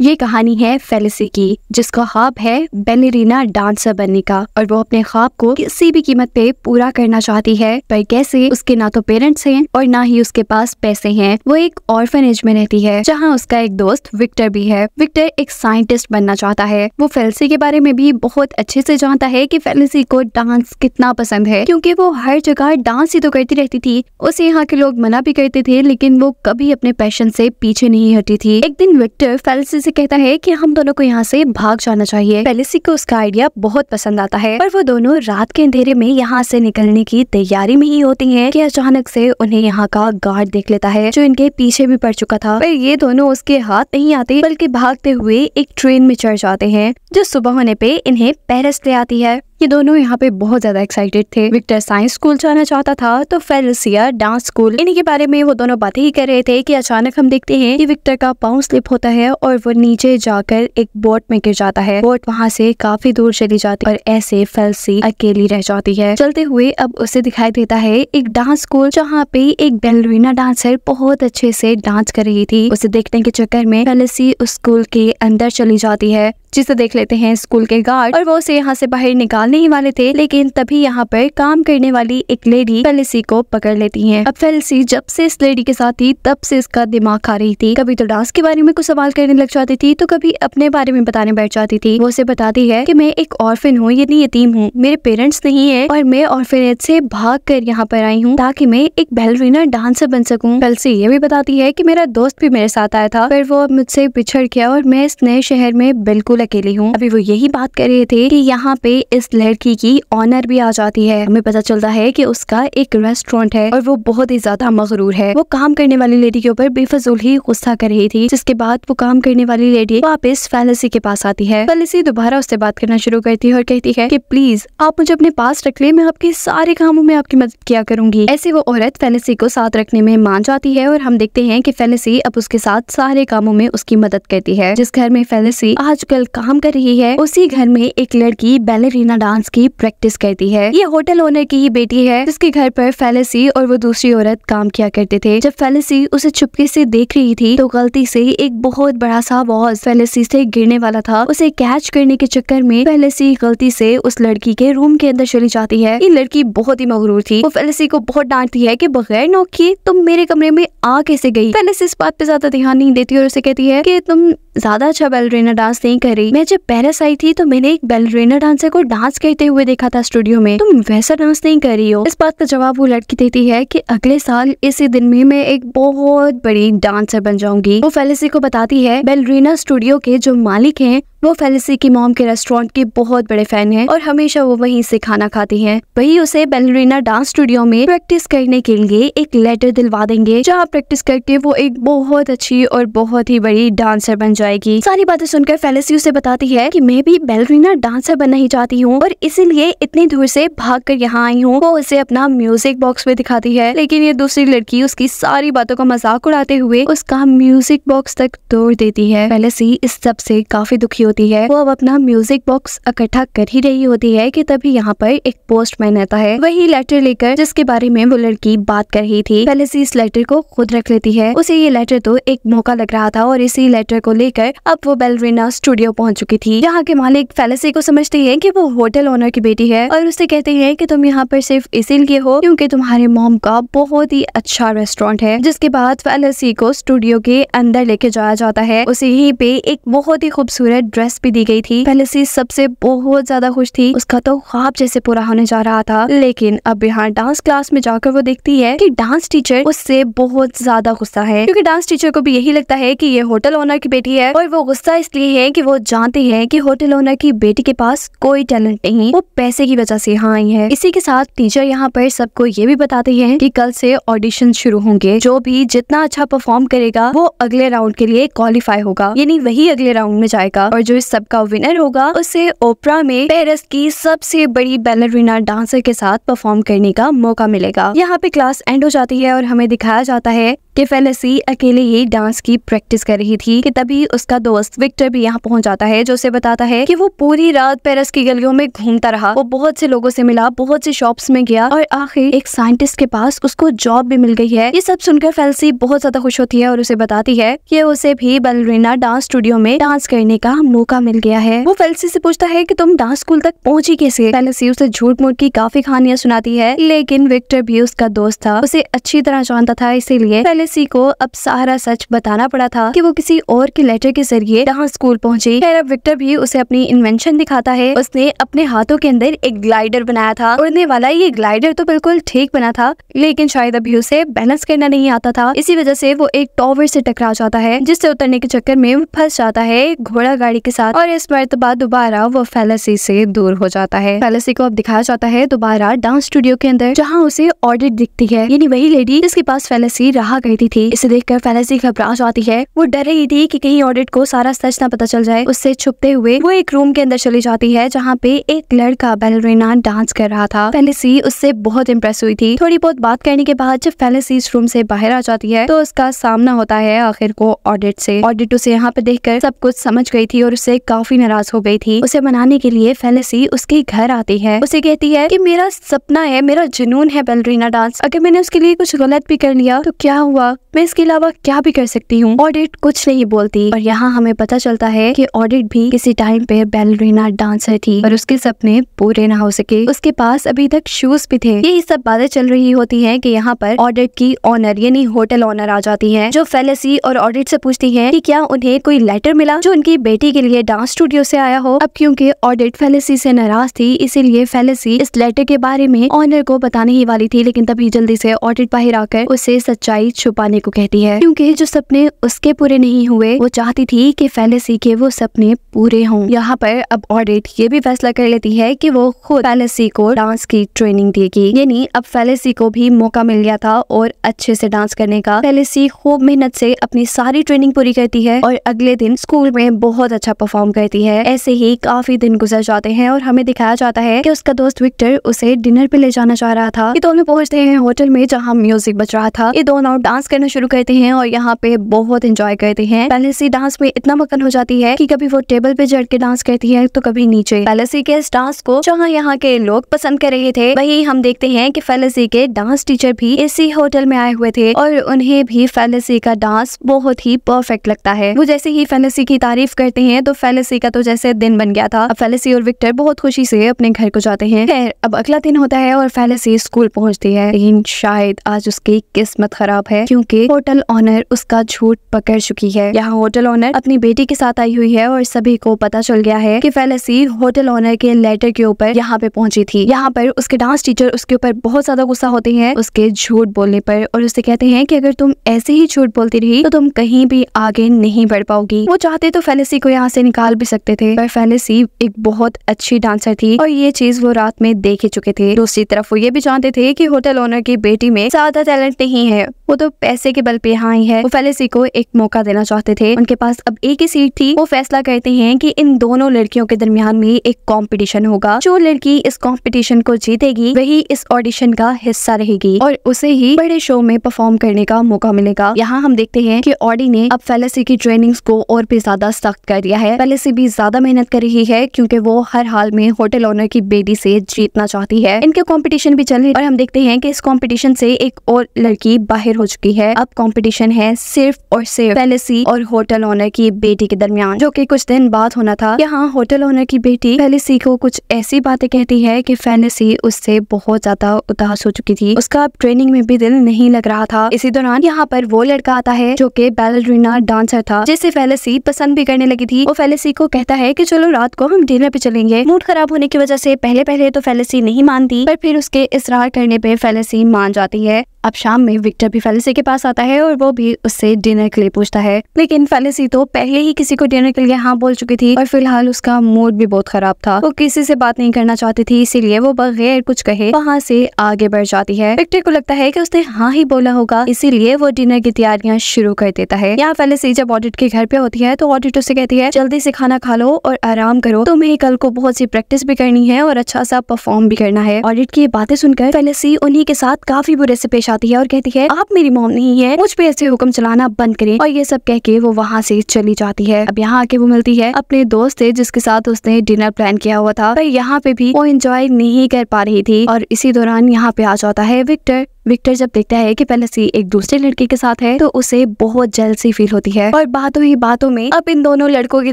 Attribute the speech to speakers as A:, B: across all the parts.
A: ये कहानी है फेलिसी की जिसका ख्वाब है बेलेरीना डांसर बनने का और वो अपने ख्वाब को किसी भी कीमत पे पूरा करना चाहती है पर कैसे उसके ना तो पेरेंट्स हैं और ना ही उसके पास पैसे हैं वो एक ऑर्फनेज में रहती है जहाँ उसका एक दोस्त विक्टर भी है विक्टर एक साइंटिस्ट बनना चाहता है वो फेलिसी के बारे में भी बहुत अच्छे से जानता है की फेलिसी को डांस कितना पसंद है क्यूँकी वो हर जगह डांस ही तो करती रहती थी उसे यहाँ के लोग मना भी करते थे लेकिन वो कभी अपने पैशन से पीछे नहीं हटी थी एक दिन विक्टर फेलिस से कहता है कि हम दोनों को यहाँ से भाग जाना चाहिए पेलिसी को उसका आइडिया बहुत पसंद आता है पर वो दोनों रात के अंधेरे में यहाँ से निकलने की तैयारी में ही होती है की अचानक से उन्हें यहाँ का गार्ड देख लेता है जो इनके पीछे भी पड़ चुका था पर ये दोनों उसके हाथ नहीं आते बल्कि भागते हुए एक ट्रेन में चढ़ जाते हैं जो सुबह होने पे इन्हें पेरिस ले आती है ये दोनों यहाँ पे बहुत ज्यादा एक्साइटेड थे विक्टर साइंस स्कूल जाना चाहता था तो फेलसिया डांस स्कूल इन्हीं के बारे में वो दोनों बातें ही कर रहे थे कि अचानक हम देखते हैं कि विक्टर का पाउ स्लिप होता है और वो नीचे जाकर एक बोट में गिर जाता है बोट वहाँ से काफी दूर चली जाती है और ऐसे फेलसी अकेली रह जाती है चलते हुए अब उसे दिखाई देता है एक डांस स्कूल जहाँ पे एक बेलरीना डांसर बहुत अच्छे से डांस कर रही थी उसे देखने के चक्कर में फेलसी उस स्कूल के अंदर चली जाती है जिसे देख लेते हैं स्कूल के गार्ड और वो उसे यहाँ से बाहर निकालने ही वाले थे लेकिन तभी यहाँ पर काम करने वाली एक लेडी फेलिसी को पकड़ लेती है अब फेलिसी जब से इस लेडी के साथ थी तब से इसका दिमाग खा रही थी कभी तो डांस के बारे में कुछ सवाल करने लग जाती थी तो कभी अपने बारे में बताने बैठ जाती थी वो उसे बताती है की मैं एक ऑर्फिन हूँ यदि यतीम हूँ मेरे पेरेंट्स नहीं है और मैं ऑर्फिनेज से भाग कर यहाँ पर आई हूँ ताकि मैं एक बैलरीना डांसर बन सकूँ फेलसी ये भी बताती है की मेरा दोस्त भी मेरे साथ आया था फिर वो मुझसे बिछड़ गया और मैं इस नए शहर में बिल्कुल बिल्कुल अकेली हूँ अभी वो यही बात कर रहे थे कि यहाँ पे इस लड़की की ऑनर भी आ जाती है हमें पता चलता है कि उसका एक रेस्टोरेंट है और वो बहुत ही ज्यादा मगरूर है वो काम करने वाली लेडी के ऊपर बेफजूल ही गुस्सा कर रही थी जिसके बाद वो काम करने वाली लेडी वापिस फैलसी के पास आती है फैलसी दोबारा उससे बात करना शुरू करती है और कहती है की प्लीज आप मुझे अपने पास रख ले मैं आपके सारे कामों में आपकी मदद किया करूंगी ऐसे वो औरत फैलसी को साथ रखने में मान जाती है और हम देखते हैं की फैलसी अब उसके साथ सारे कामों में उसकी मदद करती है जिस घर में फैलसी आजकल होटल काम कर रही है उसी घर में एक लड़की बैलेरीना डांस की प्रैक्टिस करती है ये होटल ओनर की ही बेटी है जिसके घर पर फैलेसी और वो दूसरी औरत काम किया करते थे जब फैलेसी उसे छुपके से देख रही थी तो गलती से एक बहुत बड़ा सा बॉल फैलेसी से गिरने वाला था उसे कैच करने के चक्कर में फैलेसी गलती से उस लड़की के रूम के अंदर चली जाती है ये लड़की बहुत ही मगरूर थी वो फैलेसी को बहुत डांटती है की बगैर नौक किए तुम मेरे कमरे में आ कैसे गई फैलेसी इस बात पे ज्यादा ध्यान नहीं देती और उसे कहती है की तुम ज्यादा अच्छा बैलरीना डांस नहीं कर रही मैं जब पेरिस आई थी तो मैंने एक बेलरेना डांसर को डांस करते हुए देखा था स्टूडियो में तुम वैसा डांस नहीं कर रही हो इस बात का जवाब वो लड़की देती है की अगले साल इसी दिन में मैं एक बहुत बड़ी डांसर बन जाऊंगी वो फेलिसी को बताती है बेलरीना स्टूडियो के जो मालिक है वो फेलिसी की मॉम के रेस्टोरेंट के बहुत बड़े फैन हैं और हमेशा वो वहीं से खाना खाती हैं। वहीं उसे बेलरीना डांस स्टूडियो में प्रैक्टिस करने के लिए एक लेटर दिलवा देंगे जहाँ प्रैक्टिस करके वो एक बहुत अच्छी और बहुत ही बड़ी डांसर बन जाएगी सारी बातें सुनकर फेलिसी उसे बताती है की मैं भी बेलरीना डांसर बनना ही चाहती हूँ और इसीलिए इतनी दूर से भाग कर यहाँ आई हूँ वो उसे अपना म्यूजिक बॉक्स में दिखाती है लेकिन ये दूसरी लड़की उसकी सारी बातों का मजाक उड़ाते हुए उसका म्यूजिक बॉक्स तक तोड़ देती है फेलेसी इस सबसे काफी दुखी होती है वो अब अपना म्यूजिक बॉक्स इकट्ठा कर ही रही होती है कि तभी यहाँ पर एक पोस्टमैन आता है वही लेटर लेकर जिसके बारे में वो लड़की बात कर रही थी पहले से इस लेटर को खुद रख लेती है उसे ये लेटर तो एक मौका लग रहा था और इसी लेटर को लेकर अब वो बेलरीना स्टूडियो पहुंच चुकी थी यहाँ के मालिक फैलेसी को समझते हैं कि वो होटल ओनर की बेटी है और उससे कहते हैं कि तुम यहाँ पर सिर्फ इसीलिए हो क्योंकि तुम्हारे मोम का बहुत ही अच्छा रेस्टोरेंट है जिसके बाद फैलेसी को स्टूडियो के अंदर लेके जाया जाता है उसी ही पे एक बहुत ही खूबसूरत ड्रेस भी दी गई थी से सबसे बहुत ज्यादा खुश थी उसका तो ख्वाब जैसे पूरा होने जा रहा था लेकिन अब यहाँ डांस क्लास में जाकर वो देखती है की डांस टीचर उससे बहुत ज्यादा गुस्सा है क्यूँकी डांस टीचर को भी यही लगता है की ये होटल ओनर की बेटी है और वो गुस्सा इसलिए है की वो जानते हैं की होटल ओनर की बेटी के पास कोई टैलेंट नहीं वो पैसे की वजह से यहाँ आई है इसी के साथ टीचर यहाँ पर सबको ये भी बताते हैं कि कल से ऑडिशन शुरू होंगे जो भी जितना अच्छा परफॉर्म करेगा वो अगले राउंड के लिए क्वालिफाई होगा यानी वही अगले राउंड में जाएगा और जो इस सब का विनर होगा उसे ओपरा में पेरिस की सबसे बड़ी बैलरीना डांसर के साथ परफॉर्म करने का मौका मिलेगा यहाँ पे क्लास एंड हो जाती है और हमें दिखाया जाता है कि फेलेसी अकेले ही डांस की प्रैक्टिस कर रही थी कि तभी उसका दोस्त विक्टर भी यहाँ पहुंच जाता है जो उसे बताता है कि वो पूरी रात पेरिस की गलियों में घूमता रहा वो बहुत से लोगों से मिला बहुत से शॉप्स में गया और आखिर एक साइंटिस्ट के पास उसको जॉब भी मिल गई है ये सब सुनकर फेलसी बहुत ज्यादा खुश होती है और उसे बताती है की उसे भी बलरीना डांस स्टूडियो में डांस करने का मौका मिल गया है वो फेलसी से पूछता है की तुम डांस स्कूल तक पहुंची कैसे फेलसी उसे झूठ मूठ की काफी कहानियां सुनाती है लेकिन विक्टर भी उसका दोस्त था उसे अच्छी तरह जानता था इसीलिए सी को अब सारा सच बताना पड़ा था कि वो किसी और के लेटर के जरिए यहाँ स्कूल पहुंची खैर अब विक्टर भी उसे अपनी इन्वेंशन दिखाता है उसने अपने हाथों के अंदर एक ग्लाइडर बनाया था उड़ने वाला ये ग्लाइडर तो बिल्कुल ठीक बना था लेकिन शायद अभी उसे बैलेंस करना नहीं आता था इसी वजह से वो एक टॉवर से टकरा जाता है जिससे उतरने के चक्कर में फंस जाता है घोड़ा गाड़ी के साथ और इस मरतबा दोबारा वो फैलसी से दूर हो जाता है फैलसी को अब दिखाया जाता है दोबारा डांस स्टूडियो के अंदर जहाँ उसे ऑडिट दिखती है यानी वही लेडी जिसके पास फैलसी रहा गई बेटी थी इसे देखकर फैलेसी घबरा जाती है वो डर रही थी कि कहीं ऑडिट को सारा सच ना पता चल जाए उससे छुपते हुए वो एक रूम के अंदर चली जाती है जहाँ पे एक लड़का बैलरीना डांस कर रहा था फैलेसी उससे बहुत इम्प्रेस हुई थी थोड़ी बहुत बात करने के बाद जब फैलेसी इस रूम से बाहर आ जाती है तो उसका सामना होता है आखिर को ऑडिट से ऑडिट उसे यहाँ पे देख सब कुछ समझ गई थी और उससे काफी नाराज हो गई थी उसे मनाने के लिए फैलेसी उसके घर आती है उसे कहती है की मेरा सपना है मेरा जुनून है बैलरीना डांस अगर मैंने उसके लिए कुछ गलत भी कर लिया तो क्या हुआ हुआ मैं इसके अलावा क्या भी कर सकती हूँ ऑडिट कुछ नहीं बोलती और यहाँ हमें पता चलता है की ऑडिट भी किसी टाइम पे बैलरीना डांसर थी और उसके सपने पूरे ना हो सके उसके पास अभी तक शूज भी थे यही सब बातें चल रही होती है की यहाँ पर ऑडिट की ऑनर यानी होटल ऑनर आ जाती है जो फेलेसी और ऑडिट से पूछती है की क्या उन्हें कोई लेटर मिला जो उनकी बेटी के लिए डांस स्टूडियो से आया हो अब क्योंकि ऑडिट फेलेसी से नाराज थी इसीलिए फेलेसी इस लेटर के बारे में ऑनर को बताने ही वाली थी लेकिन तभी जल्दी से ऑडिट बाहर आकर उसे सच्चाई छुप पाने को कहती है क्योंकि जो सपने उसके पूरे नहीं हुए वो चाहती थी कि फैलेसी के वो सपने पूरे हों यहाँ पर अब ऑडिट ये भी फैसला कर लेती है कि वो खुद फैलेसी को डांस की ट्रेनिंग देगी यानी अब फेलेसी को भी मौका मिल गया था और अच्छे से डांस करने का फैलेसी खूब मेहनत से अपनी सारी ट्रेनिंग पूरी करती है और अगले दिन स्कूल में बहुत अच्छा परफॉर्म करती है ऐसे ही काफी दिन गुजर जाते हैं और हमें दिखाया जाता है की उसका दोस्त विक्टर उसे डिनर पे ले जाना चाह रहा था ये दोनों पहुंचते हैं होटल में जहाँ म्यूजिक बज रहा था ये दोनों डांस डांस करना शुरू करते हैं और यहाँ पे बहुत इंजॉय करते हैं पहले डांस में इतना मकन हो जाती है की कभी वो टेबल पे चढ़ के डांस करती है तो कभी नीचे फैलेसी के इस डांस को जहाँ यहाँ के लोग पसंद कर रहे थे वही हम देखते हैं की फैलेसी के डांस टीचर भी इसी होटल में आए हुए थे और उन्हें भी फैलेसी का डांस बहुत ही परफेक्ट लगता है वो जैसे ही फैलेसी की तारीफ करते हैं तो फैलेसी का तो जैसे दिन बन गया था अब फैलेसी और विक्टर बहुत खुशी से अपने घर को जाते हैं खैर अब अगला दिन होता है और फैलेसी स्कूल पहुंचती है लेकिन शायद आज उसकी किस्मत खराब है क्योंकि होटल ओनर उसका झूठ पकड़ चुकी है यहाँ होटल ओनर अपनी बेटी के साथ आई हुई है और सभी को पता चल गया है कि फेलेसी होटल ओनर के लेटर के ऊपर यहाँ पे पहुंची थी यहाँ पर उसके डांस टीचर उसके ऊपर बहुत ज्यादा गुस्सा होते हैं उसके झूठ बोलने पर और उससे कहते हैं की अगर तुम ऐसे ही झूठ बोलती रही तो तुम कहीं भी आगे नहीं बढ़ पाओगी वो चाहते तो फेलेसी को यहाँ से निकाल भी सकते थे पर फेलेसी एक बहुत अच्छी डांसर थी और ये चीज वो रात में देख ही चुके थे दूसरी तरफ वो ये भी जानते थे की होटल ओनर की बेटी में ज्यादा टैलेंट नहीं है वो तो पैसे के बल पे यहाँ आई है वो फेलेसी को एक मौका देना चाहते थे उनके पास अब एक ही सीट थी वो फैसला करते हैं कि इन दोनों लड़कियों के दरमियान में एक कंपटीशन होगा जो लड़की इस कंपटीशन को जीतेगी वही इस ऑडिशन का हिस्सा रहेगी और उसे ही बड़े शो में परफॉर्म करने का मौका मिलेगा यहाँ हम देखते हैं की ऑडी ने अब फेलेसी की ट्रेनिंग को और भी ज्यादा सख्त कर दिया है फेलेसी भी ज्यादा मेहनत कर रही है क्यूँकी वो हर हाल में होटल ओनर की बेटी से जीतना चाहती है इनके कॉम्पिटिशन भी चल रही और हम देखते हैं की इस कॉम्पिटिशन से एक और लड़की बाहर क्लियर हो चुकी है अब कॉम्पिटिशन है सिर्फ और सिर्फ फेलेसी और होटल ओनर की बेटी के दरमियान जो की कुछ दिन बाद होना था यहाँ होटल ओनर की बेटी फेलेसी को कुछ ऐसी बातें कहती है की फैलेसी उससे बहुत ज्यादा उदास हो चुकी थी उसका ट्रेनिंग में भी दिल नहीं लग रहा था इसी दौरान यहाँ पर वो लड़का आता है जो की बैलरीना डांसर था जिसे फैलेसी पसंद भी करने लगी थी वो फैलेसी को कहता है की चलो रात को हम डिनर पे चलेंगे मूड खराब होने की वजह से पहले पहले तो फैलेसी नहीं मानती पर फिर उसके इसरार करने पे फैलेसी मान जाती है अब शाम में विक्टर भी फेलिसी के पास आता है और वो भी उससे डिनर के लिए पूछता है लेकिन फेलिसी तो पहले ही किसी को डिनर के लिए हाँ बोल चुकी थी और फिलहाल उसका मूड भी बहुत खराब था वो किसी से बात नहीं करना चाहती थी इसीलिए वो बगैर कुछ कहे वहाँ से आगे बढ़ जाती है विक्टर को लगता है की उसने हाँ ही बोला होगा इसीलिए वो डिनर की तैयारियाँ शुरू कर देता है यहाँ फेलिसी जब ऑडिट के घर पे होती है तो ऑडिट उसे कहती है जल्दी से खाना खा लो और आराम करो तुम्हें कल को बहुत सी प्रैक्टिस भी करनी है और अच्छा सा परफॉर्म भी करना है ऑडिट की बातें सुनकर फेलिसी उन्हीं के साथ काफी बुरे से पेश जाती है और कहती है आप मेरी मोम नहीं है मुझ पे ऐसे हुक्म चलाना बंद करें और ये सब कह के वो वहाँ से चली जाती है अब यहाँ आके वो मिलती है अपने दोस्त से जिसके साथ उसने डिनर प्लान किया हुआ था पर यहाँ पे भी वो एंजॉय नहीं कर पा रही थी और इसी दौरान यहाँ पे आ जाता है विक्टर विक्टर जब देखता है कि पेलसी एक दूसरे लड़के के साथ है तो उसे बहुत सी फील होती है और बातों ही बातों में अब इन दोनों लड़कों के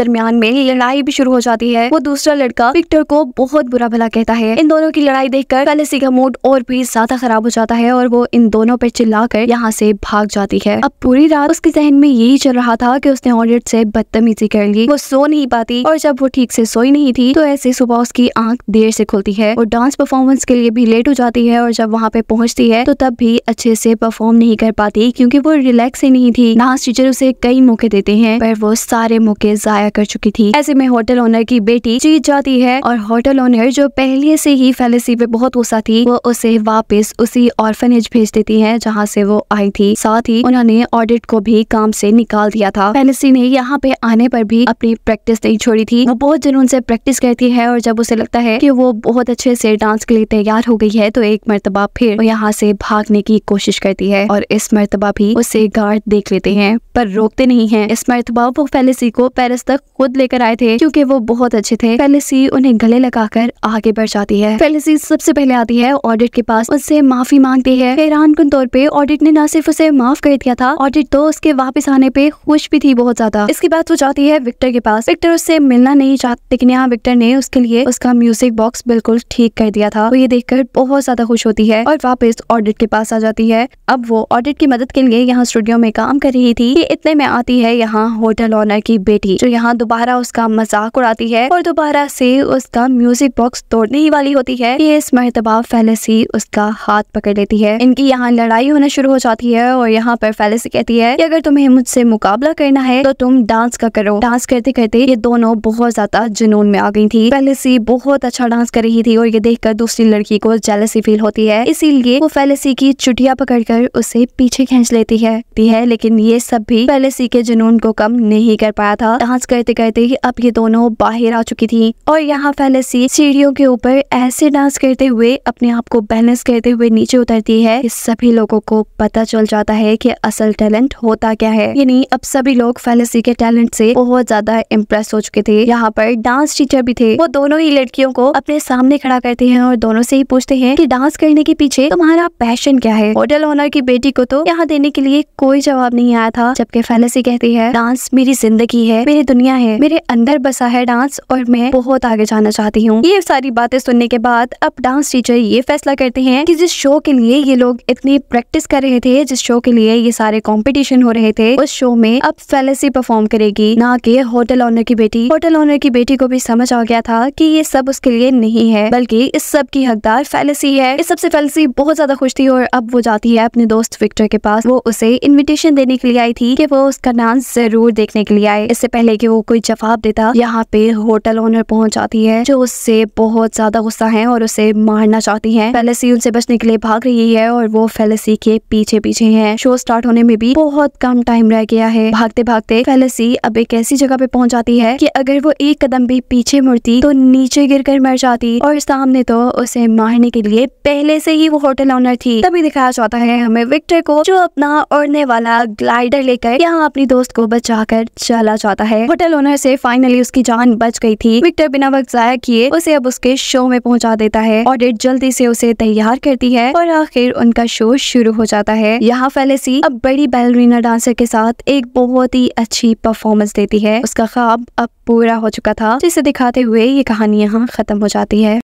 A: दरमियान में लड़ाई भी शुरू हो जाती है वो दूसरा लड़का विक्टर को बहुत बुरा भला कहता है इन दोनों की लड़ाई देखकर पेलसी का मूड और भी ज्यादा खराब हो जाता है और वो इन दोनों पर कर यहाँ से भाग जाती है अब पूरी रात उसके जहन में यही चल रहा था की उसने ऑडियट से बदतमीजी कर ली वो सो नहीं पाती और जब वो ठीक से सोई नहीं थी तो ऐसे सुबह उसकी आंख देर से खुलती है और डांस परफॉर्मेंस के लिए भी लेट हो जाती है और जब वहाँ पे पहुँचती है तो तब भी अच्छे से परफॉर्म नहीं कर पाती क्योंकि वो रिलैक्स ही नहीं थी डांस टीचर उसे कई मौके देते हैं पर वो सारे मौके जाया कर चुकी थी ऐसे में होटल ओनर की बेटी जीत जाती है और होटल ओनर जो पहले से ही फैलेसी पे बहुत गुस्सा थी वो उसे वापस उसी ऑर्फनेज भेज देती है जहाँ से वो आई थी साथ ही उन्होंने ऑडिट को भी काम से निकाल दिया था फैलेसी ने यहाँ पे आने पर भी अपनी प्रैक्टिस नहीं छोड़ी थी वो बहुत जुनून से प्रैक्टिस करती है और जब उसे लगता है की वो बहुत अच्छे से डांस के लिए तैयार हो गई है तो एक मरतबा फिर वो यहाँ से भागने की कोशिश करती है और इस मरतबा भी उसे गार्ड देख लेते हैं पर रोकते नहीं है इस मरतबा वो तो फेलेसी को पेरिस तक खुद लेकर आए थे क्योंकि वो बहुत अच्छे थे फेलेसी उन्हें गले लगाकर आगे बढ़ जाती है फेलेसी सबसे पहले आती है ऑडिट के पास उससे माफी मांगती है हैरान कन तौर पे ऑडिट ने न सिर्फ उसे माफ कर दिया था ऑडिट तो उसके वापस आने पे खुश भी थी बहुत ज्यादा इसके बाद वो जाती है विक्टर के पास विक्टर उससे मिलना नहीं चाहते लेकिन यहाँ विक्टर ने उसके लिए उसका म्यूजिक बॉक्स बिल्कुल ठीक कर दिया था वो ये देखकर बहुत ज्यादा खुश होती है और वापस ऑडिट के पास आ जाती है अब वो ऑडिट की मदद के लिए यहाँ स्टूडियो में काम कर रही थी इतने में आती है यहाँ होटल ओनर की बेटी जो यहाँ दोबारा उसका मजाक उड़ाती है और दोबारा से उसका म्यूजिक बॉक्स तोड़ने ही वाली होती है ये इस मरतबा फैलेसी उसका हाथ पकड़ लेती है इनकी यहाँ लड़ाई होना शुरू हो जाती है और यहाँ पर फैलेसी कहती है की अगर तुम्हें मुझसे मुकाबला करना है तो तुम डांस का करो डांस करते करते ये दोनों बहुत ज्यादा जुनून में आ गई थी फैलेसी बहुत अच्छा डांस कर रही थी और ये देखकर दूसरी लड़की को जेलसी फील होती है इसीलिए वो फैलेसी की चुटिया पकड़कर उसे पीछे खींच लेती है है लेकिन ये सब भी भी पहले सीखे जुनून को कम नहीं कर पाया था डांस करते करते ही अब ये दोनों बाहर आ चुकी थी और यहाँ फैलेसी सीढ़ियों के ऊपर ऐसे डांस करते हुए अपने आप को बैलेंस करते हुए नीचे उतरती है सभी लोगो को पता चल जाता है की असल टैलेंट होता क्या है यानी अब सभी लोग फैलेसी के टैलेंट से बहुत ज्यादा इम्प्रेस हो चुके थे यहाँ पर डांस टीचर भी थे वो दोनों ही लड़कियों को अपने सामने खड़ा करते हैं और दोनों से ही पूछते हैं कि डांस करने के पीछे तुम्हारा पैशन क्या है होटल ओनर की बेटी को तो यहाँ देने के लिए कोई जवाब नहीं आया था जबकि फैलेसी कहती है डांस मेरी जिंदगी है मेरी दुनिया है मेरे अंदर बसा है डांस और मैं बहुत आगे जाना चाहती हूँ ये सारी बातें सुनने के बाद अब डांस टीचर ये फैसला करते हैं कि जिस शो के लिए ये लोग इतनी प्रैक्टिस कर रहे थे जिस शो के लिए ये सारे कॉम्पिटिशन हो रहे थे उस शो में अब फैलेसी परफॉर्म करेगी ना कि होटल ऑनर की बेटी होटल ऑनर की बेटी को भी समझ आ गया था कि ये सब उसके लिए नहीं है बल्कि इस सब की हकदार फैलेसी है इस सबसे फैलेसी बहुत ज्यादा खुश थी और अब वो जाती है अपने दोस्त विक्टर के पास वो उसे इन्विटेशन देने के लिए आई थी थी कि वो उसका डांस जरूर देखने के लिए आए इससे पहले कि वो कोई जवाब देता यहाँ पे होटल ओनर पहुंच जाती है जो उससे बहुत ज्यादा गुस्सा है और उसे मारना चाहती है फेलेसी उनसे बचने के लिए भाग रही है और वो फेलेसी के पीछे पीछे है शो स्टार्ट होने में भी बहुत कम टाइम रह गया है भागते भागते फेलेसी अब एक ऐसी जगह पे पहुंच जाती है की अगर वो एक कदम भी पीछे मुड़ती तो नीचे गिर कर मर जाती और सामने तो उसे मारने के लिए पहले से ही वो होटल ओनर थी तभी दिखाया जाता है हमें विक्टर को जो अपना उड़ने वाला ग्लाइडर ले लेकर यहाँ अपनी दोस्त को बचा कर चला जाता है होटल ओनर से फाइनली उसकी जान बच गई थी विक्टर बिना वक्त जाया किए उसे अब उसके शो में पहुँचा देता है ऑडिट जल्दी से उसे तैयार करती है और आखिर उनका शो शुरू हो जाता है यहाँ फेलेसी अब बड़ी बैलरीना डांसर के साथ एक बहुत ही अच्छी परफॉर्मेंस देती है उसका ख्वाब अब पूरा हो चुका था जिसे दिखाते हुए ये कहानी यहाँ खत्म हो जाती है